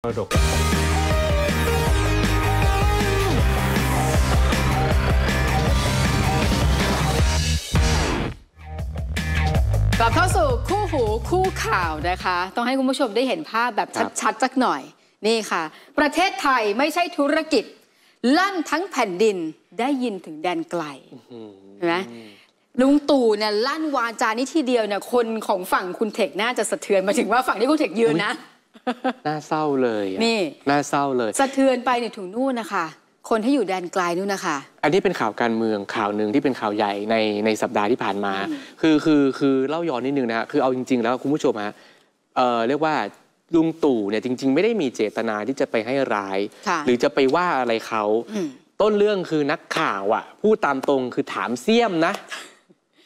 รดกกลับเข้าสู่คู่หูคู่ข่าวนะคะ ต้องให้คุณผู้ชมได้เห็นภาพแบบชัดๆสักหน่อย นี่ค่ะ ประเทศไทยไม่ใช่ธุรกิจ ลั่นทั้งแผ่นดินได้ยินถึงแดนไกลเห็นไหมลุงตู่เนี่ยลั่นวาจานี้ทีเดียวเนี่ยคนของฝั่งคุณเทคน่าจะสะเทือนมาถึงว่าฝั่งที่คุณเทคยืนนะน่าเศร้าเลยนี่น่าเศร้าเลย สะเทือนไปในถุงนู่นนะคะ คนที่อยู่แดนไกลนู่นนะคะ อันนี้เป็นข่าวการเมืองข่าวหนึ่งที่เป็นข่าวใหญ่ในในสัปดาห์ที่ผ่านมา คือคือคือเล่าย้อนนิดนึงนะคือเอาจริง ๆแล้วคุณผู้ชมฮะเอ่อเรียกว่าลุงตู่เนี่ยจริงๆไม่ได้มีเจตนาที่จะไปให้ร้าย หรือจะไปว่าอะไรเขาต้นเรื่องคือนักข่าวอ่ะพูดตามตรงคือถามเสี้ยมนะ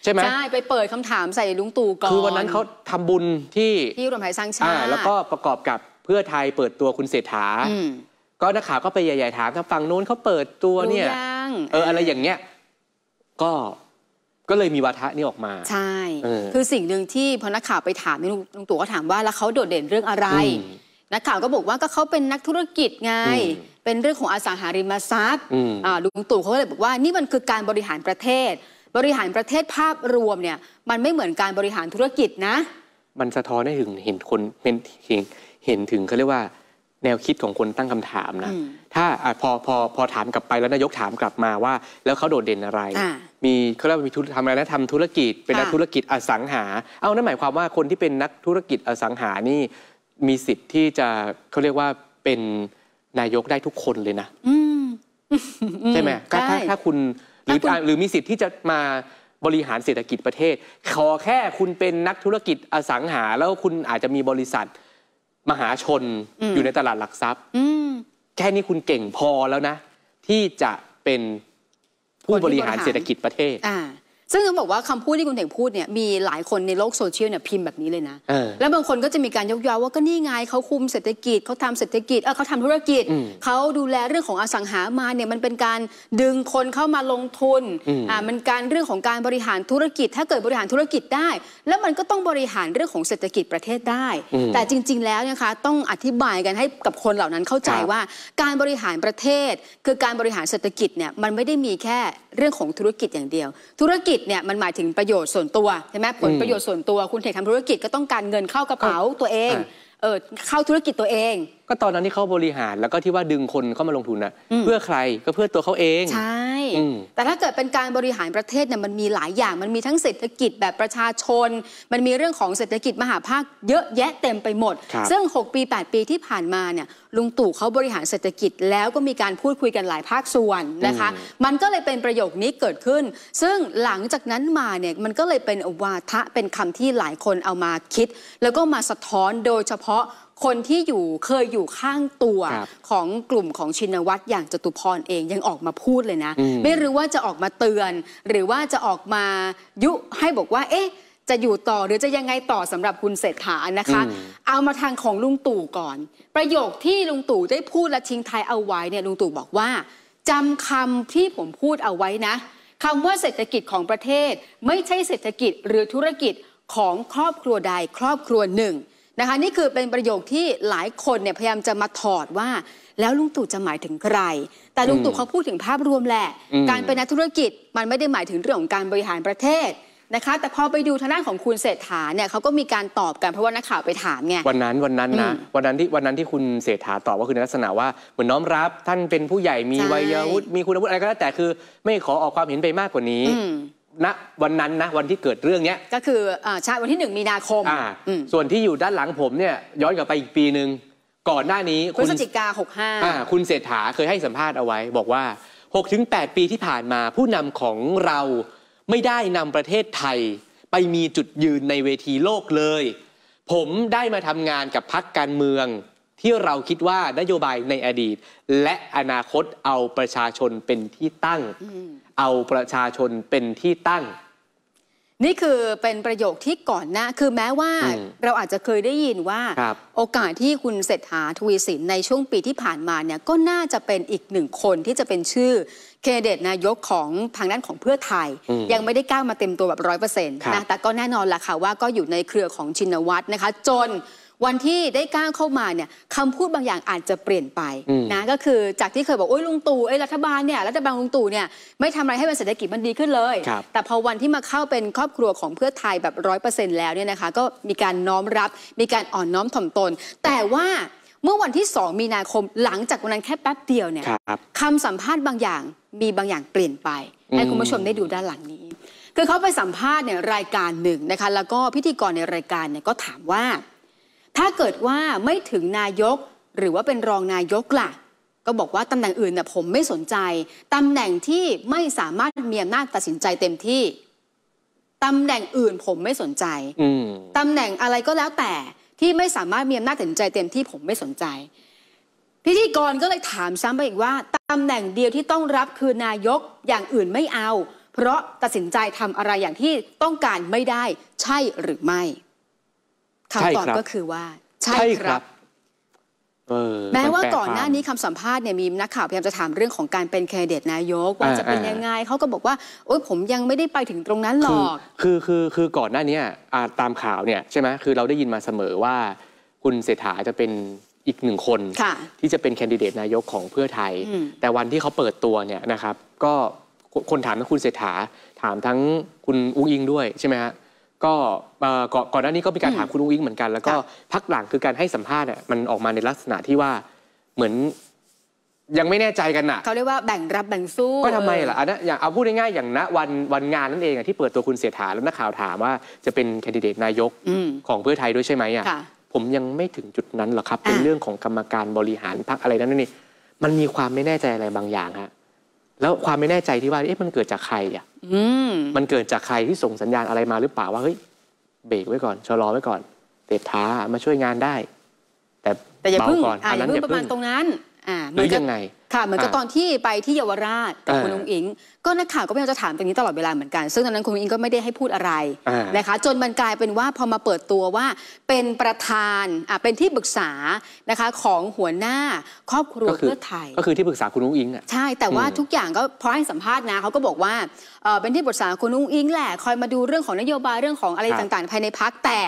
ใช่ไหมใช่ไปเปิดคำถามใส่ลุงตู่ก่อนคือวันนั้นเขาทำบุญที่ที่รวมไทยสร้างชาติแล้วก็ประกอบกับเพื่อไทยเปิดตัวคุณเศรษฐาก็นักข่าวก็ไปใหญ่ๆถามทางฝั่งโน้นเขาเปิดตัวเนี่ยเอออะไรอย่างเงี้ยก็ก็เลยมีวาทะนี่ออกมา ใช่ คือสิ่งหนึ่งที่พอนักข่าวไปถามนี่ลุงตู่ก็ถามว่า แล้วเขาโดดเด่นเรื่องอะไรนักข่าวก็บอกว่าก็เขาเป็นนักธุรกิจไงเป็นเรื่องของอสังหาริมทรัพย์ลุงตู่เขาเลยบอกว่านี่มันคือการบริหารประเทศบริหารประเทศภาพรวมเนี่ยมันไม่เหมือนการบริหารธุรกิจนะ มันสะท้อนให้ถึงเห็นคนเป็นเห็นถึงเขาเรียกว่าแนวคิดของคนตั้งคำถามนะถ้าอพอพอพอถามกลับไปแล้วนายกถามกลับมาว่า แล้วเขาโดดเด่นอะไร มีเขาเรียกว่ามีทำอะไรนะทำธุรกิจ เป็นนักธุรกิจอสังหา เอานั่นหมายความว่าคนที่เป็นนักธุรกิจอสังหานี่มีสิทธิ์ที่จะเขาเรียกว่าเป็นนายกได้ทุกคนเลยนะใช่ไหมถ้าถ้าคุณหรือหรือมีสิทธิ์ที่จะมาบริหารเศรษฐกิจประเทศ ขอแค่คุณเป็นนักธุรกิจอสังหา แล้วคุณอาจจะมีบริษัทมหาชนออยู่ในตลาดหลักทรัพย์ แค่นี้คุณเก่งพอแล้วนะ ที่จะเป็นผู้บริหารเศรษฐกิจประเทศซึ่งต้องบอกว่าคำพูดที่คุณเถ่งพูดเนี่ยมีหลายคนในโลกโซเชียลเนี่ยพิมพ์แบบนี้เลยนะแล้วบางคนก็จะมีการยกย่อว่าก็นี่ไงเขาคุมเศรษฐกิจเขาทำเศรษฐกิจเออเขาทำธุรกิจเขาดูแลเรื่องของอสังหามาเนี่ยมันเป็นการดึงคนเข้ามาลงทุนอ่ามันการเรื่องของการบริหารธุรกิจ ถ้าเกิดบริหารธุรกิจได้ แล้วมันก็ต้องบริหารเรื่องของเศรษฐกิจประเทศได้ แต่จริงๆแล้วนะคะต้องอธิบายกันให้กับคนเหล่านั้นเข้าใจว่า การบริหารประเทศคือการบริหารเศรษฐกิจเนี่ยมันไม่ได้มีแค่เรื่องของธุรกิจอย่างเดียว ธุรกิจเนี่ยมันหมายถึงประโยชน์ส่วนตัวใช่ไหมผลประโยชน์ส่วนตัว คุณเทคทำธุรกิจก็ต้องการเงินเข้ากระเป๋าตัวเองเออเข้าธุรกิจตัวเองก็ตอนนั้นที่เขาบริหารแล้วก็ที่ว่าดึงคนเข้ามาลงทุนนะเพื่อใครก็เพื่อตัวเขาเอง ใช่ แต่ถ้าเกิดเป็นการบริหารประเทศเนี่ยมันมีหลายอย่างมันมีทั้งเศรษฐกิจแบบประชาชน มันมีเรื่องของเศรษฐกิจมหาภาคเยอะแยะเต็มไปหมด ซึ่ง6ปี 8 ปีที่ผ่านมาเนี่ยลุงตู่เขาบริหารเศรษฐกิจ แล้วก็มีการพูดคุยกันหลายภาคส่วนนะคะ มันก็เลยเป็นประโยคนี้เกิดขึ้น ซึ่งหลังจากนั้นมาเนี่ยมันก็เลยเป็นวาทะเป็นคำที่หลายคนเอามาคิด แล้วก็มาสะท้อนโดยเฉพาะคนที่อยู่เคยอยู่ข้างตัวของกลุ่มของชินวัตรอย่างจตุพรเองยังออกมาพูดเลยนะ ไม่รู้ว่าจะออกมาเตือน หรือว่าจะออกมายุให้บอกว่า เอ๊ะ จะอยู่ต่อหรือจะยังไงต่อสำหรับคุณเศรษฐานะคะ เอามาทางของลุงตู่ก่อน ประโยคที่ลุงตู่ได้พูดและชิงไทยเอาไว้เนี่ยลุงตู่บอกว่า จำคำที่ผมพูดเอาไว้นะคำว่าเศรษฐกิจของประเทศไม่ใช่เศรษฐกิจหรือธุรกิจของครอบครัวใดครอบครัวหนึ่งนะคะนี่คือเป็นประโยคที่หลายคนเนี่ยพยายามจะมาถอดว่า แล้วลุงตู่จะหมายถึงใครแต่ลุงตู่เขาพูดถึงภาพรวมแหละ การเป็นนักธุรกิจมันไม่ได้หมายถึงเรื่องของการบริหารประเทศนะคะ แต่พอไปดูทางด้านของคุณเศรษฐาเนี่ยเขาก็มีการตอบกันเพราะว่านักข่าวไปถามไงวันนั้นวันนั้นนะวันนั้นที่วันนั้นที่คุณเศรษฐาตอบว่าคือในลักษณะว่า เหมือนน้อมรับท่านเป็นผู้ใหญ่มีวัยวุฒิมีคุณวุฒิอะไรก็แล้วแต่คือ ไม่ขอออกความเห็นไปมากกว่านี้ณวันนั้นนะ วันที่เกิดเรื่องเนี้ยก็คือชาวันที่หนึ่งมีนาคมส่วนที่อยู่ด้านหลังผมเนี่ย ย้อนกลับไปอีกปีหนึ่งก่อนหน้านี้คุณศจิกาหกห้าคุณเศรษฐาเคยให้สัมภาษณ์เอาไว้ บอกว่า6แปีที่ผ่านมา ผู้นำของเราไม่ได้นำประเทศไทยไปมีจุดยืนในเวทีโลกเลย ผมได้มาทำงานกับพักการเมือง ที่เราคิดว่านโยบายในอดีต และอนาคตเอาประชาชนเป็นที่ตั้งเอาประชาชนเป็นที่ตั้ง นี่คือเป็นประโยคที่ก่อนหน้าคือแม้ว่าเราอาจจะเคยได้ยินว่าโอกาสที่คุณเศรษฐาทวีสินในช่วงปีที่ผ่านมาเนี่ยก็น่าจะเป็นอีกหนึ่งคนที่จะเป็นชื่อเคเดตนายกของทางด้านของเพื่อไทย ยังไม่ได้ก้าวมาเต็มตัวแบบร้อยเปอร์เซ็นต์นะ แต่ก็แน่นอนล่ะค่ะว่าก็อยู่ในเครือของชินวัตรนะคะจนวันที่ได้ก้าวเข้ามาเนี่ยคำพูดบางอย่างอาจจะเปลี่ยนไปนะก็คือจากที่เคยบอกโอ้ยลุงตู่ไอ้รัฐบาลเนี่ยรัฐบาลลุงตู่เนี่ยไม่ทำอะไรให้เศรษฐกิจมันดีขึ้นเลย แต่พอวันที่มาเข้าเป็นครอบครัวของเพื่อไทยแบบร้อยเปอร์เซ็นต์แล้วเนี่ยนะคะก็มีการน้อมรับมีการอ่อนน้อมถ่อมตน แต่ว่าเมื่อวันที่ 2 มีนาคมหลังจากวันนั้นแค่แป๊บเดียวเนี่ยคำสัมภาษณ์บางอย่างมีบางอย่างเปลี่ยนไปให้คุณผู้ชมได้ดูด้านหลังนี้คือเขาไปสัมภาษณ์เนี่ยรายการหนึ่งนะคะแล้วก็พิธีกรในรายการเนี่ยก็ถามว่าถ้าเกิดว่าไม่ถึงนายกหรือว่าเป็นรองนายกล่ะ ก็บอกว่าตำแหน่งอื่นน่ยผมไม่สนใจตำแหน่งที่ไม่สามารถมีอำนาจตัดสินใจเต็มที่ตำแหน่งอื่นผมไม่สนใจตำแหน่งอะไรก็แล้วแต่ที่ไม่สามารถมีอำนาจตัดสินใจเต็มที่ผมไม่สนใจพิธีกรก็เลยถามซ้ำไปอีกว่าตำแหน่งเดียวที่ต้องรับคือนายกอย่างอื่นไม่เอา เพราะตัดสินใจทำอะไรอย่างที่ต้องการไม่ได้ใช่หรือไม่คำตอบก็คือว่าใช่ครับแม้ว่าก่อนหน้านี้คำสัมภาษณ์เนี่ยมีนักข่าวพยายามจะถามเรื่องของการเป็นแคนดิเดตนายกว่าจะเป็นยังไงเขาก็บอกว่าโอ๊ยผมยังไม่ได้ไปถึงตรงนั้นหรอกคือคือคือก่อนหน้านี้ตามข่าวเนี่ยใช่ไหมคือเราได้ยินมาเสมอว่าคุณเศรษฐาจะเป็นอีกหนึ่งคนที่จะเป็นแคนดิเดตนายกของเพื่อไทยแต่วันที่เขาเปิดตัวเนี่ยนะครับ ก็คนถามทั้งคุณเศรษฐาถามทั้งคุณอุ้งอิงด้วยใช่ไหมฮะก็ก่อนหน้านี้ก็มีการถามคุณอุ้งอิงเหมือนกัน แล้วก็พักหลังคือการให้สัมภาษณ์มันออกมาในลักษณะที่ว่าเหมือนยังไม่แน่ใจกันอ่ะเขาเรียกว่าแบ่งรับ แบ่งสู้ ก็ทำไมล่ะอันนั้นอย่างเอาพูดง่ายๆอย่างณวันวันงานนั่นเองที่เปิดตัวคุณเสียถาแล้วนักข่าวถามว่าจะเป็นแคนดิเดตนายกของเพื่อไทยด้วยใช่ไหมอ่ะผมยังไม่ถึงจุดนั้นหรอกครับ เป็นเรื่องของกรรมการบริหารพักอะไรนั่นนี่มันมีความไม่แน่ใจอะไรบางอย่างฮะแล้วความไม่แน่ใจที่ว่า เอ๊ะ มันเกิดจากใครอ่ะ มันเกิดจากใครที่ส่งสัญญาณอะไรมาหรือเปล่าว่า เฮ้ย เบรกไว้ก่อน ชะลอไว้ก่อน เตะท้า มาช่วยงานได้ แต่ แต่อย่าเพิ่งก่อนอันนั้นอย่าเพิ่งประมาณตรงนั้น อ่าหรือยังไงค่ะเหมือนกับตอนที่ไปที่เยาวราชกับคุณลุงอิง ก็นักข่าวก็พยายามจะถามตรงนี้ตลอดเวลาเหมือนกัน ซึ่งตอนนั้นคุณลุงอิงก็ไม่ได้ให้พูดอะไรนะคะจนมันกลายเป็นว่าพอมาเปิดตัวว่าเป็นประธานอ่ะเป็นที่ปรึกษานะคะของหัวหน้าครอบครัวเพื่อไทยก็คือที่ปรึกษาคุณลุงอิงอ่ะใช่แต่ว่าทุกอย่างก็พอให้สัมภาษณ์นะเขาก็บอกว่าเป็นที่ปรึกษาคุณลุงอิง แหละ คอยมาดูเรื่องของนโยบายเรื่องของอะไรต่างๆ ภายในพักแต่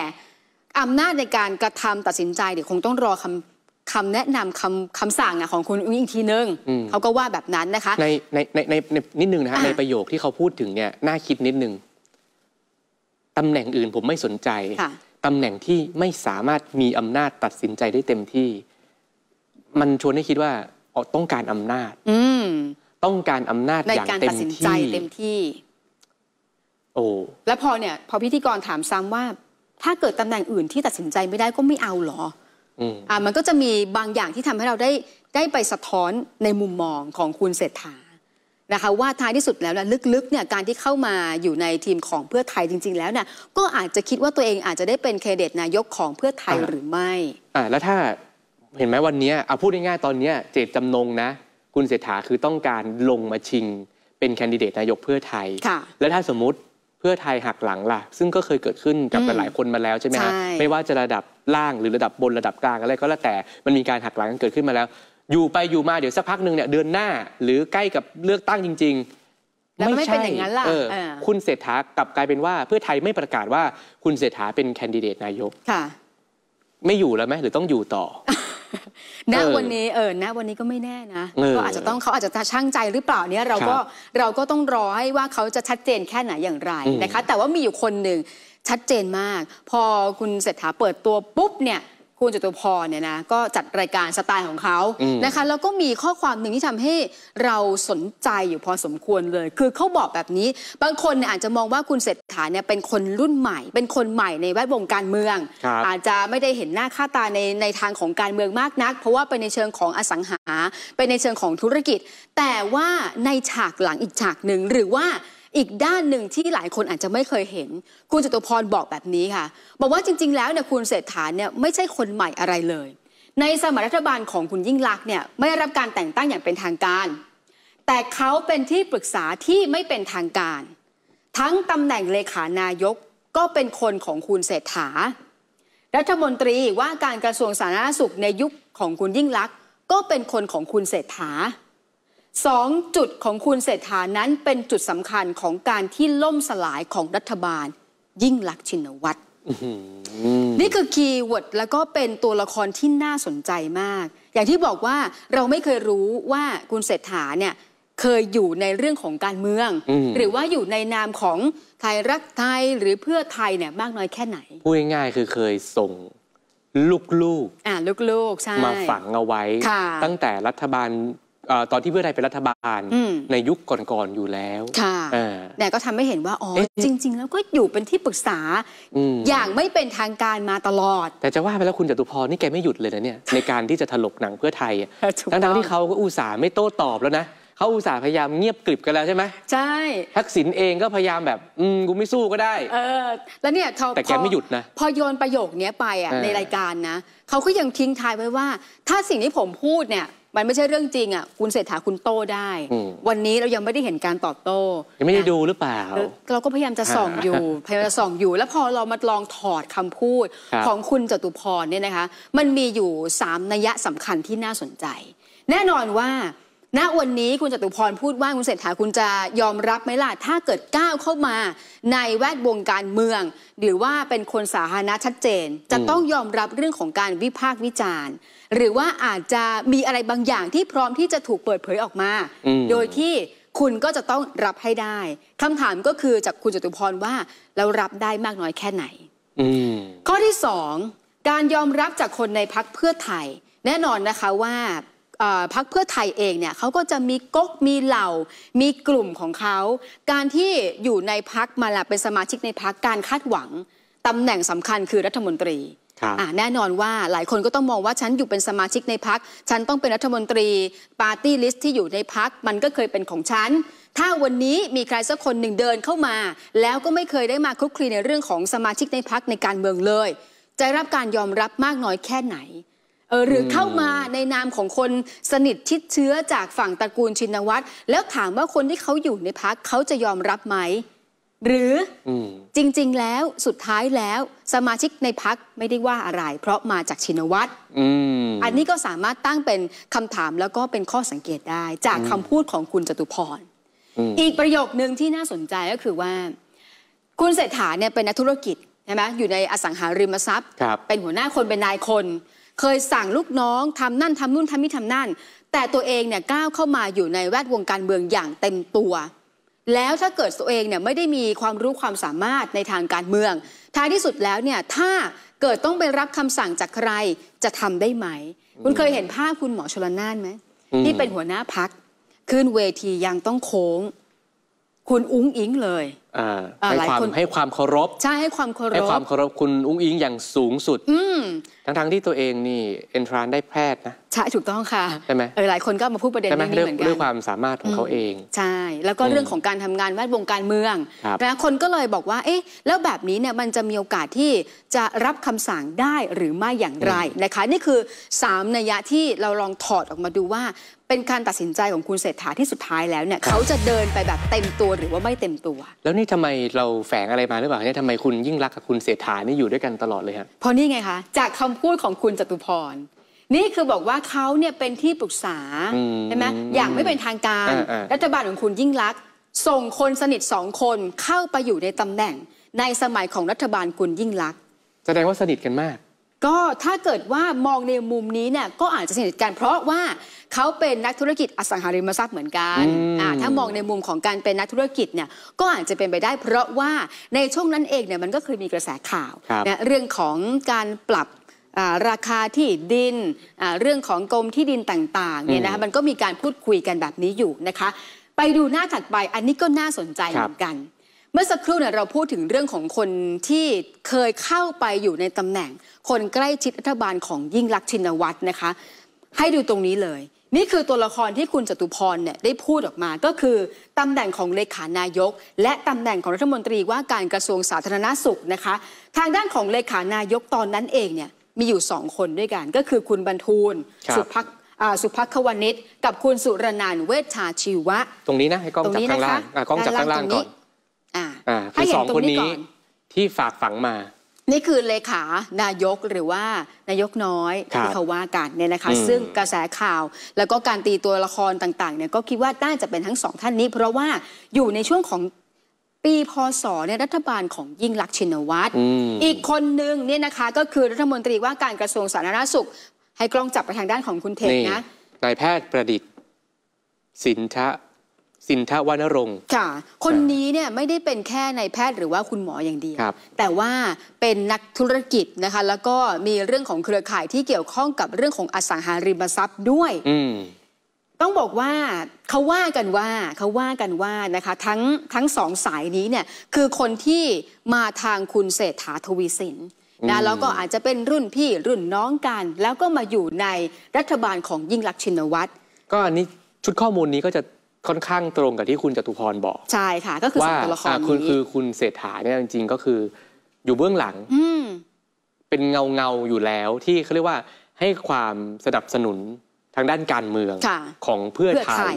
อำนาจในการกระทำตัดสินใจเดี๋ยวคงต้องรอคำคำแนะนำคำคำสั่งนะของคุณอุ้งอิงทีนึงเขาก็ว่าแบบนั้นนะคะ ในในในในนิดนึงนะฮะในประโยคที่เขาพูดถึงเนี่ยน่าคิดนิดนึงตำแหน่งอื่นผมไม่สนใจตำแหน่งที่ไม่สามารถมีอำนาจตัดสินใจได้เต็มที่ มันชวนให้คิดว่าต้องการอำนาจต้องการอำนาจอย่างเต็มที่เต็มที่ โอ้แล้วพอเนี่ย พอพิธีกรถามซ้ำว่า ถ้าเกิดตำแหน่งอื่นที่ตัดสินใจไม่ได้ก็ไม่เอาหรออ่ามันก็จะมีบางอย่างที่ทำให้เราได้ได้ไปสะท้อนในมุมมองของคุณเศรษฐา นะคะว่าท้ายที่สุดแล้วนะลึกๆเนี่ยการที่เข้ามาอยู่ในทีมของเพื่อไทยจริงๆแล้วเนี่ยก็อาจจะคิดว่าตัวเองอาจจะได้เป็นเครดิตนายกของเพื่อไทยหรือไม่อ่าแล้วถ้าเห็นไหมวันนี้เอาพูดง่ายๆตอนนี้เจตจำนงนะคุณเศรษฐาคือต้องการลงมาชิงเป็นแคนดิเดตนายกเพื่อไทยค่ะแล้วถ้าสมมติพื่อไทยหักหลังล่ะ ซึ่งก็เคยเกิดขึ้นกับหลายคนมาแล้วใช่ไหมฮะไม่ว่าจะระดับล่างหรือระดับบนระดับกลางอะไรก็แล้วแต่มันมีการหักหลังกันเกิดขึ้นมาแล้ว อยู่ไปอยู่มาเดี๋ยวสักพักหนึ่งเนี่ยเดือนหน้า หรือใกล้กับเลือกตั้งจริง ๆ ไม่ใช่างนนั้ล่ะคุณเศรษฐากลับกลายเป็นว่า เพื่อไทยไม่ประกาศว่าคุณเศรษฐาเป็นแคนดิเดตนายกค่ะไม่อยู่แล้วไหม หรือต้องอยู่ต่อณวันนี้เออณวันนี้ก็ไม่แน่นะ ก็อาจจะต้องเขาอาจจะช่างใจหรือเปล่าเนี่ยเราก็เราก็ต้องรอให้ว่าเขาจะชัดเจนแค่ไหนอย่างไรนะคะ แต่ว่ามีอยู่คนหนึ่งชัดเจนมาก พอคุณเศรษฐาเปิดตัวปุ๊บเนี่ยคุณจตุพรเนี่ยนะก็จัดรายการสไตล์ของเขานะคะแล้วก็มีข้อความหนึ่งที่ทำให้เราสนใจอยู่พอสมควรเลย คือเขาบอกแบบนี้บางคนเนี่ยอาจจะมองว่าคุณเศรษฐาเนี่ยเป็นคนรุ่นใหม่ เป็นคนใหม่ในแวดวงการเมือง อาจจะไม่ได้เห็นหน้าค่าตาในในทางของการเมืองมากนัก เพราะว่าไปในเชิงของอสังหา ไปในเชิงของธุรกิจ แต่ว่าในฉากหลังอีกฉากหนึ่งหรือว่าอีกด้านหนึ่งที่หลายคนอาจจะไม่เคยเห็น คุณจตุพรบอกแบบนี้ค่ะ บอกว่าจริง ๆ แล้วเนี่ยคุณเศรษฐาเนี่ยไม่ใช่คนใหม่อะไรเลย ในสมัยรัฐบาลของคุณยิ่งลักษณ์เนี่ยไม่ได้รับการแต่งตั้งอย่างเป็นทางการ แต่เขาเป็นที่ปรึกษาที่ไม่เป็นทางการ ทั้งตำแหน่งเลขานายกก็เป็นคนของคุณเศรษฐา รัฐมนตรีว่าการกระทรวงสาธารณสุขในยุคของคุณยิ่งลักษณ์ ก็เป็นคนของคุณเศรษฐาสองจุดของคุณเศรษฐานั้นเป็นจุดสำคัญของการที่ล่มสลายของรัฐบาล ยิ่งลักชินวัตรนี่คือคีย์เวิร์ดแล้วก็เป็นตัวละครที่น่าสนใจมาก อย่างที่บอกว่าเราไม่เคยรู้ว่าคุณเศรษฐาเนี่ยเคยอยู่ในเรื่องของการเมือง หรือว่าอยู่ในนามของไทยรักไทยหรือเพื่อไทยเนี่ยมากน้อยแค่ไหนพูดง่ายๆคือเคยส่ง ลูกๆ อ่าลูกๆใช่มาฝังเอาไว้ตั้งแต่รัฐบาลตอนที่เพื่อไทยเป็นรัฐบาลในยุคก่อนๆอยู่แล้วค่ะแต่ก็ทำให้เห็นว่าอ๋อจริงๆแล้วก็อยู่เป็นที่ปรึกษาอย่างไม่เป็นทางการมาตลอด แต่จะว่าไปแล้วคุณจตุพรนี่แกไม่หยุดเลยนะเนี่ยในการที่จะถลกหนังเพื่อไทยทั้งๆที่เขาก็อุตส่าห์ไม่โต้ตอบแล้วนะเขาอุตส่าห์พยายามเงียบกริบกันแล้วใช่ไหมใช่ทักษิณเองก็พยายามแบบอืมกูไม่สู้ก็ได้ เออแล้วเนี่ยเขาแต่แกไม่หยุดนะพอโยนประโยคนี้ไปอ่ะในรายการนะเขาก็ยังทิ้งทายไว้ว่า ถ้าสิ่งที่ผมพูดเนี่ยมันไม่ใช่เรื่องจริงอ่ะ คุณเศรษฐาคุณโต้ได้ วันนี้เรายังไม่ได้เห็นการตอบโต้ ยังไม่ได้ดูหรือเปล่า เราก็พยายามจะส่องอยู่พยายามจะส่องอยู่แล้วพอเรามาลองถอดคำพูดของคุณจตุพรเนี่ยนะคะ มันมีอยู่ 3นัยสำคัญที่น่าสนใจ แน่นอนว่าณวันนี้คุณจตุพรพูดว่าคุณเศรษฐาคุณจะยอมรับไหมล่ะ ถ้าเกิดก้าวเข้ามา ในแวดวงการเมือง หรือว่าเป็นคนสาธารณะชัดเจน จะต้องยอมรับเรื่องของการวิพากษ์วิจารณ์หรือว่าอาจจะมีอะไรบางอย่างที่พร้อมที่จะถูกเปิดเผยออกมาโดยที่คุณก็จะต้องรับให้ได้คำถามก็คือจากคุณจตุพรว่า เรารับได้มากน้อยแค่ไหนข้อที่สองการยอมรับจากคนในพักเพื่อไทย แน่นอนนะคะว่าพักเพื่อไทยเองเนี่ยเขาก็จะมีก๊กมีเหล่า มีกลุ่มของเขาการที่อยู่ในพักมาละเป็นสมาชิกในพักการคาดหวังตำแหน่งสำคัญคือรัฐมนตรีแน่นอนว่าหลายคนก็ต้องมองว่าฉันอยู่เป็นสมาชิกในพักฉันต้องเป็นรัฐมนตรีปาร์ตี้ลิสต์ที่อยู่ในพักมันก็เคยเป็นของฉันถ้าวันนี้มีใครสักคนหนึ่งเดินเข้ามา แล้วก็ไม่เคยได้มาคลุกคลีในเรื่องของสมาชิกในพักในการเมืองเลยจะรับการยอมรับมากน้อยแค่ไหนเออหรือเข้ามาในนามของคนสนิทชิดเชื้อจากฝั่งตระกูลชินวัตรแล้วถามว่าคนที่เขาอยู่ในพักเขาจะยอมรับไหม หรืออจริงๆ แล้วสุดท้ายแล้วสมาชิกในพักไม่ได้ว่าอะไร เพราะมาจากชินวัตรออันนี้ก็สามารถตั้งเป็นคำถามแล้วก็เป็นข้อสังเกตได้ จากคำพูดของคุณจตุพรออีกประโยคนึงที่น่าสนใจก็คือว่า คุณเศรษฐาเนี่ยเป็นนักธุรกิจใช่ไหมอยู่ในอสังหาริมทรัพย์ เป็นหัวหน้าคนเป็นนายคนเคยสั่งลูกน้องทำนั่นทำนู่นทำนี่ทำนั่น แต่ตัวเองเนี่ยก้าวเข้ามาอยู่ในแวดวงการเมืองอย่างเต็มตัว แล้วถ้าเกิดตัวเองเนี่ย ไม่ได้มีความรู้ความสามารถในทางการเมือง ท้ายที่สุดแล้วเนี่ย ถ้าเกิดต้องไปรับคำสั่งจากใครจะทำได้ไหมคุณเคยเห็นภาพคุณหมอชลนานไหมที่เป็นหัวหน้าพัก ขึ้นเวทียังต้องโค้ง คุณอุ้งอิงเลยให้ความให้ความเคารพใช่ ให้ความเคารพให้ความเคารพคุณอุ้งอิงอย่างสูงสุดทั้งทั้งที่ตัวเองนี่เอนทรานได้แพทย์นะใช่ ถูกต้องค่ะใช่ไหมเออหลายคนก็มาพูดประเด็นนี้เหมือนกันเรื่องความสามารถของเขาเอง ใช่แล้วก็เรื่องของการทำงานแวดวงการเมืองนะคนก็เลยบอกว่า เอ๊ะแล้วแบบนี้เนี่ยมันจะมีโอกาสที่จะรับคำสั่งได้หรือไม่อย่างไรนะคะ นี่คือ 3นัยยะที่เราลองถอดออกมาดูว่า เป็นการตัดสินใจของคุณเศรษฐาที่สุดท้ายแล้วเนี่ยเขาจะเดินไปแบบเต็มตัวหรือว่าไม่เต็มตัว แล้วนี่ทำไมเราแฝงอะไรมาหรือเปล่าเนี่ยทำไมคุณยิ่งรักกับคุณเศรษฐานี่อยู่ด้วยกันตลอดเลยฮะเพราะนี่ไงคะจากคำพูดของคุณจตุพรนี่คือบอกว่าเขาเนี่ยเป็นที่ปรึกษาใช่ไหมอย่างไม่เป็นทางการรัฐบาลของคุณยิ่งรักส่งคนสนิทสองคนเข้าไปอยู่ในตำแหน่งในสมัยของรัฐบาลคุณยิ่งรักแสดงว่าสนิทกันมากก็ถ้าเกิดว่ามองในมุมนี้เนี่ยก็อาจจะสนิทกันเพราะว่าเขาเป็นนักธุรกิจอสังหาริมทรัพย์เหมือนกันถ้ามองในมุมของการเป็นนักธุรกิจเนี่ยก็อาจจะเป็นไปได้ เพราะว่าในช่วงนั้นเองเนี่ยมันก็เคยมีกระแสข่าวเรื่องของการปรับราคาที่ดินเรื่องของกรมที่ดินต่างๆเนี่ยนะคะมันก็มีการพูดคุยกันแบบนี้อยู่นะคะไปดูหน้าถัดไปอันนี้ก็น่าสนใจเหมือนกัน เมื่อสักครู่เนี่ยเราพูดถึงเรื่องของคนที่เคยเข้าไปอยู่ในตำแหน่งคนใกล้ชิดรัฐบาลของยิ่งลักษณ์ชินวัตรนะคะให้ดูตรงนี้เลย นี่คือตัวละครที่คุณจตุพรเนี่ยได้พูดออกมา ก็คือตำแหน่งของเลขานายก และตำแหน่งของรัฐมนตรีว่าการกระทรวงสาธารณสุขนะคะทางด้านของเลขานายกตอนนั้นเองเนี่ยมีอยู่สองคนด้วยกัน ก็คือคุณบรรทูลสุพักสุพักขวนิชกับคุณสุรนานเวชชาชีวะ ตรงนี้นะ ให้กล้องจับข้างล่างกล้องจับข้างล่างก่อนคือสองคนนี้ที่ฝากฝังมา นี่คือเลขานายกหรือว่านายกน้อยที่เขาว่ากันเนี่ยนะคะซึ่งกระแสข่าวแล้วก็การตีตัวละครต่างๆเนี่ยก็คิดว่าน่าจะเป็นทั้งสองท่านนี้ เพราะว่าอยู่ในช่วงของปีพศเนี่ยรัฐบาลของยิ่งลักษณ์ชินวัตร อีกคนนึงเนี่ยนะคะ ก็คือรัฐมนตรีว่าการกระทรวงสาธารณสุขให้กล้องจับไปทางด้านของคุณเทนนะนายแพทย์ประดิษฐ์สินทะสินทวนรงค์ค่ะคนนี้เนี่ยไม่ได้เป็นแค่นายแพทย์หรือว่าคุณหมออย่างเดียว แต่ว่าเป็นนักธุรกิจนะคะ แล้วก็มีเรื่องของเครือข่ายที่เกี่ยวข้องกับเรื่องของอสังหาริมทรัพย์ด้วยต้องบอกว่าเขาว่ากันว่าเขาว่ากันว่านะคะทั้งทั้งสองสายนี้เนี่ยคือคนที่มาทางคุณเศรษฐาทวีสินนะแล้วก็อาจจะเป็นรุ่น พี่รุ่นน้องกัน แล้วก็มาอยู่ในรัฐบาลของยิ่งลักษณ์ชินวัตรก็อันนี้ชุดข้อมูลนี้ก็จะค่อนข้างตรงกับที่คุณจตุพรบอกใช่ค่ะก็คือสองตัวละครนี้คุณคือคุณเศรษฐาเนี่ยจริงๆ ก็คือ อยู่เบื้องหลังเป็นเงาเงาอยู่แล้ว ที่เขาเรียกว่าให้ความสนับสนุนทางด้านการเมืองของเพื่อไทย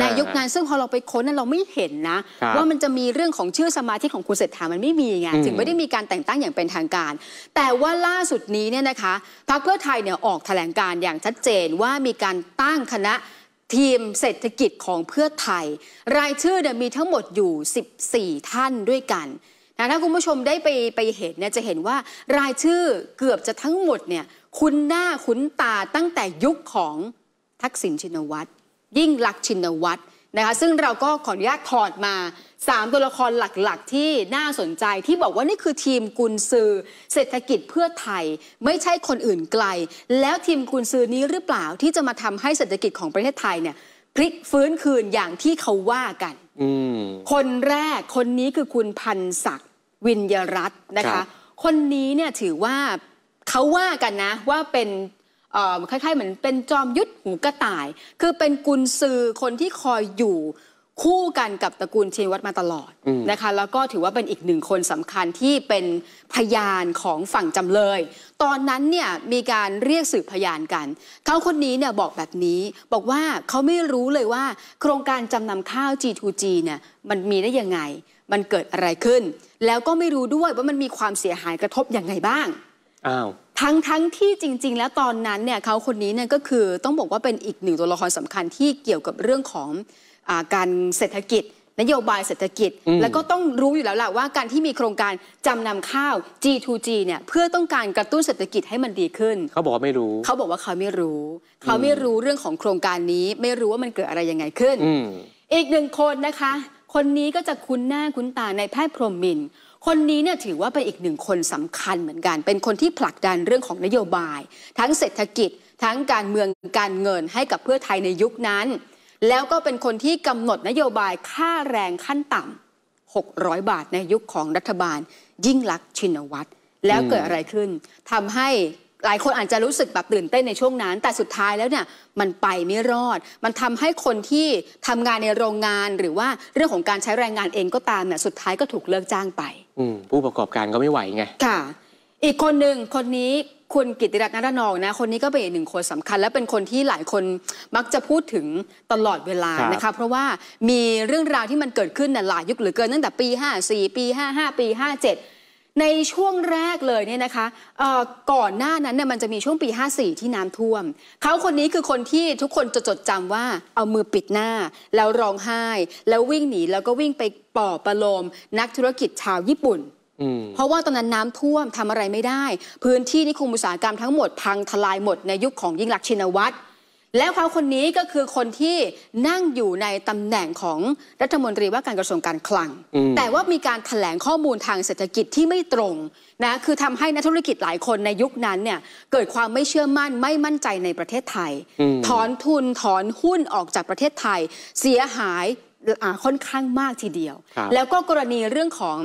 ในยุคนั้นซึ่งพอเราไปค้นนั้นเราไม่เห็นนะ ว่ามันจะมีเรื่องของชื่อสมาชิกของคุณเศรษฐามันไม่มีไงถึงไม่ได้มีการแต่งตั้งอย่างเป็นทางการ แต่ว่าล่าสุดนี้เนี่ยนะคะพรรคเพื่อไทยเนี่ยออกแถลงการอย่างชัดเจนว่ามีการตั้งคณะทีมเศรษฐกิจของเพื่อไทย รายชื่อเนี่ยมีทั้งหมดอยู่ 14 ท่านด้วยกันนะถ้าคุณผู้ชมได้ไปไปเห็นเนี่ยจะเห็นว่ารายชื่อเกือบจะทั้งหมดเนี่ยคุ้นหน้า คุ้นตาตั้งแต่ยุคของทักษิณชินวัตรยิ่งลักษณ์ชินวัตรนะคะซึ่งเราก็ขออนุญาตถอดมา 3 ตัวละครหลักๆ ที่น่าสนใจที่บอกว่านี่คือทีมกุนซือเศรษฐกิจเพื่อไทย ไม่ใช่คนอื่นไกล แล้วทีมกุนซือนี้หรือเปล่าที่จะมาทำให้เศรษฐกิจของประเทศไทยเนี่ยพลิกฟื้นคืนอย่างที่เขาว่ากันคนแรกคนนี้คือคุณพันศักดิ์วินยรัตน์นะคะคนนี้เนี่ยถือว่าเขาว่ากันนะว่าเป็นคล้ายๆเหมือนเป็นจอมยุทธหูกระต่าย คือเป็นกุนซือคนที่คอยอยู่คู่กันกับตระกูลเชวัตมาตลอดนะคะแล้วก็ถือว่าเป็นอีกหนึ่งคนสำคัญที่เป็นพยานของฝั่งจำเลย ตอนนั้นเนี่ยมีการเรียกสืบพยานกันเขาคนนี้เนี่ยบอกแบบนี้บอกว่าเขาไม่รู้เลยว่าโครงการจำนำข้าว G2G เนี่ยมันมีได้ยังไงมันเกิดอะไรขึ้น แล้วก็ไม่รู้ด้วยว่ามันมีความเสียหายกระทบอย่างไงบ้างอ้าวทั้งทั้งที่จริงๆ แล้วตอนนั้นเนี่ยเขาคนนี้เนี่ยก็คือต้องบอกว่าเป็นอีกหนึ่งตัวละครสำคัญที่เกี่ยวกับเรื่องของอการเศรษฐกิจ นโยบายเศรษฐกิจ แล้วก็ต้องรู้อยู่แล้วแหละว่า การที่มีโครงการจำนำข้าว G2G เนี่ยเพื่อต้องการกระตุ้นเศรษฐกิจให้มันดีขึ้นเขาบอกไม่รู้เขาบอกว่าเขาไม่รู้เขาไม่รู้เรื่องของโครงการนี้ไม่รู้ว่ามันเกิดอะไรยังไงขึ้นอีกหนึ่งคนนะคะ คนนี้ก็จะคุ้นหน้าคุ้นตาในแพทย์พรหมมินคนนี้เนี่ยถือว่าเป็นอีกหนึ่งคนสำคัญเหมือนกัน เป็นคนที่ผลักดันเรื่องของนโยบาย ทั้งเศรษฐกิจทั้งการเมืองการเงินให้กับเพื่อไทยในยุคนั้น แล้วก็เป็นคนที่กำหนดนโยบายค่าแรงขั้นต่ำ600 บาทในยุคของรัฐบาล ยิ่งลักษณ์ชินวัตร แล้วเกิดอะไรขึ้น ทำให้หลายคนอาจจะรู้สึกแบบตื่นเต้นในช่วงนั้น แต่สุดท้ายแล้วเนี่ยมันไปไม่รอด มันทำให้คนที่ทำงานในโรงงานหรือว่าเรื่องของการใช้แรงงานเองก็ตามเนี่ยสุดท้ายก็ถูกเลิกจ้างไปผู้ประกอบการก็ไม่ไหวไงค่ะ อีกคนหนึ่งคนนี้คุณกิติรัตน์นรนองนะคนนี้ก็เป็นอีกหนึ่งคนสำคัญ และเป็นคนที่หลายคนมักจะพูดถึงตลอดเวลานะคะเพราะว่ามีเรื่องราวที่มันเกิดขึ้นหลายยุคหรือเกินตั้งแต่ปี54 ปี55 ปี57ในช่วงแรกเลยเนี่ยนะคะ ก่อนหน้านั้นเนี่ยมันจะมีช่วงปี 54 ที่น้ำท่วม เขาคนนี้คือคนที่ทุกคนจะจดจำว่าเอามือปิดหน้า แล้วร้องไห้ แล้ววิ่งหนี แล้วก็วิ่งไปปอบประโลมนักธุรกิจชาวญี่ปุ่นเพราะว่าตอนนั้นน้ำท่วมทำอะไรไม่ได้ พื้นที่นิคมอุตสาหกรรมทั้งหมดพังทลายหมดในยุคของยิ่งลักษณ์ชินวัตรแล้วเขาคนนี้ก็คือคนที่นั่งอยู่ในตำแหน่งของรัฐมนตรีว่าการกระทรวงการคลัง แต่ว่ามีการถแถลงข้อมูลทางเศรษฐกิจที่ไม่ตรงนะ คือทำให้นักธุรกิจหลายคนในยุคนั้นเนี่ยเกิดความไม่เชื่อมั่นไม่มั่นใจในประเทศไทย ถอนทุนถอนหุ้นออกจากประเทศไทยเสียหายค่อนข้างมากทีเดียว แล้วก็กรณีเรื่องของ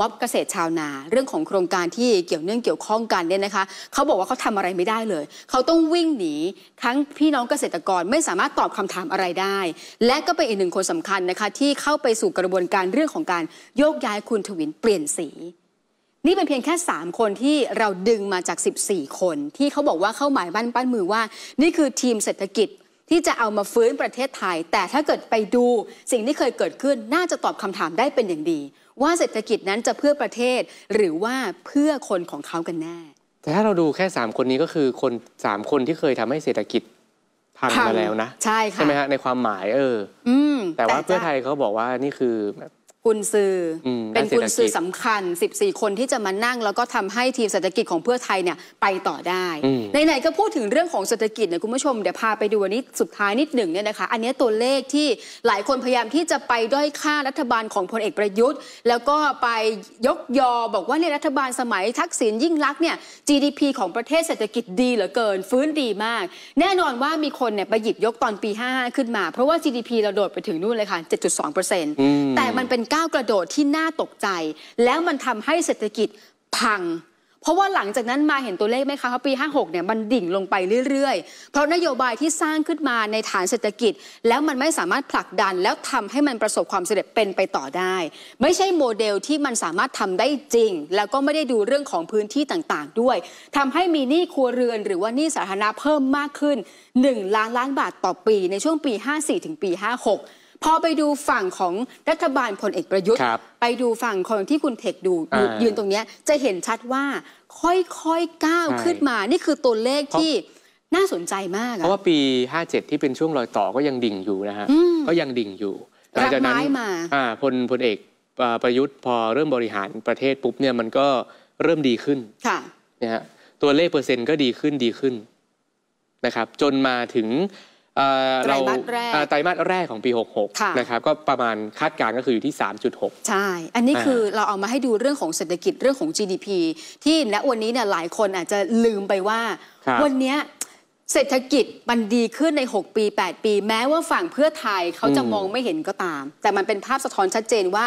ม็อบเกษตรชาวนา เรื่องของโครงการที่เกี่ยวเนื่องเกี่ยวข้องกันเนี่ยนะคะเขาบอกว่าเขาทำอะไรไม่ได้เลยเขาต้องวิ่งหนี ทั้งพี่น้องเกษตรกรไม่สามารถตอบคำถามอะไรได้ และก็เป็นอีกหนึ่งคนสำคัญนะคะที่เข้าไปสู่กระบวนการเรื่องของการโยกย้ายคุณทวินเปลี่ยนสี นี่เป็นเพียงแค่ 3 คนที่เราดึงมาจาก 14 คน ที่เขาบอกว่าเข้าหมายบ้านปั้นมือว่า นี่คือทีมเศรษฐกิจที่จะเอามาฟื้นประเทศไทย แต่ถ้าเกิดไปดูสิ่งที่เคยเกิดขึ้นน่าจะตอบคำถามได้เป็นอย่างดี ว่าเศรษฐกิจนั้นจะเพื่อประเทศหรือว่าเพื่อคนของเขากันแน่ แต่ถ้าเราดูแค่ 3 คนนี้ก็คือ คน3คนที่เคยทำให้เศรษฐกิจพังมาแล้วนะ ใช่ค่ะใช่ไหมฮะในความหมาย เออแต่ว่าเพื่อไทยเขาบอกว่านี่คือกุณซืออเป็นกุณซือสำคัญ 14 คนที่จะมานั่งแล้วก็ทำให้ทีมเศรษฐกิจของเพื่อไทยเนี่ยไปต่อได้ในไหนก็พูดถึงเรื่องของเศรษฐกิจเนี่ยคุณผู้ชมเดี๋ยวพาไปดูวันนี้สุดท้ายนิดหนึ่งเนี่ยนะคะอันนี้ตัวเลขที่หลายคนพยายามที่จะไปด้อยค่ารัฐบาลของพลเอกประยุทธ์ แล้วก็ไปยกยอบอกว่าเนี่ยรัฐบาลสมัยทักษิณยิ่งรักษณ์เนี่ย GDP ของประเทศเศรษฐกิจดีเหลือเกินฟื้นดีมาก แน่นอนว่ามีคนเนี่ยไปหยิบยกตอนปี55ขึ้นมา เพราะว่า GDP เราโดดไปถึงนู่นเลยค่ะ7.2%แต่มันเป็นก้าวกระโดดที่น่าตกใจ แล้วมันทำให้เศรษฐกิจพัง เพราะว่าหลังจากนั้นมาเห็นตัวเลขไหมคะเขาปี 56เนี่ยมันดิ่งลงไปเรื่อยๆ เพราะนโยบายที่สร้างขึ้นมาในฐานเศรษฐกิจ แล้วมันไม่สามารถผลักดันแล้วทำให้มันประสบความสำเร็จเป็นไปต่อได้ ไม่ใช่โมเดลที่มันสามารถทำได้จริง แล้วก็ไม่ได้ดูเรื่องของพื้นที่ต่างๆด้วย ทำให้มีหนี้ครัวเรือนหรือว่าหนี้สาธารณะเพิ่มมากขึ้น 1 ล้านล้านบาทต่อปีในช่วงปี 54ถึงปี 56พอไปดูฝั่งของรัฐบาลพลเอกประยุทธ์ ไปดูฝั่งคนที่คุณเทคดูยืนตรงนี้จะเห็นชัดว่าค่อยๆก้าวขึ้นมา นี่คือตัวเลขที่น่าสนใจมาก เพราะว่าปี57ที่เป็นช่วงรอยต่อก็ยังดิ่งอยู่นะฮะก็ยังดิ่งอยู่หลังจากนั้นพลพลเอกประยุทธ์ พอเริ่มบริหารประเทศปุ๊บเนี่ยมันก็เริ่มดีขึ้นค่ะนะฮะตัวเลขเปอร์เซ็นต์ก็ดีขึ้นดีขึ้นนะครับ จนมาถึงไตรมาสแรกไตรมาสแรกของปี 66 นะครับ ก็ประมาณคาดการณ์ก็คืออยู่ที่ 3.6 ใช่ อันนี้คือเราเอามาให้ดูเรื่องของเศรษฐกิจเรื่องของ GDP ที่ณวันนี้เนี่ยหลายคนอาจจะลืมไปว่า วันนี้เศรษฐกิจมันดีขึ้นใน 6 ปี 8 ปี แม้ว่าฝั่งเพื่อไทยเขาจะมองไม่เห็นก็ตาม แต่มันเป็นภาพสะท้อนชัดเจนว่า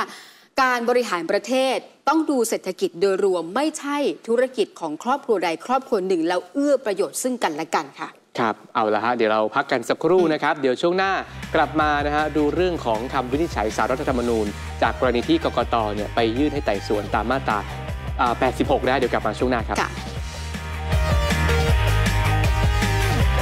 การบริหารประเทศต้องดูเศรษฐกิจโดยรวม ไม่ใช่ธุรกิจของครอบครัวใดครอบครัวหนึ่งแล้วเอื้อประโยชน์ซึ่งกันและกันค่ะครับเอาละฮะ เดี๋ยวเราพักกันสักครู่นะครับเดี๋ยวช่วงหน้ากลับมานะฮะ ดูเรื่องของคำวินิจฉัยสารรัฐธรรมนูญ จากกรณีที่กกตเนี่ยไปยื่นให้ไต่สวนตามมาตรา86ได้เดี๋ยวกลับมาช่วงหน้าครับ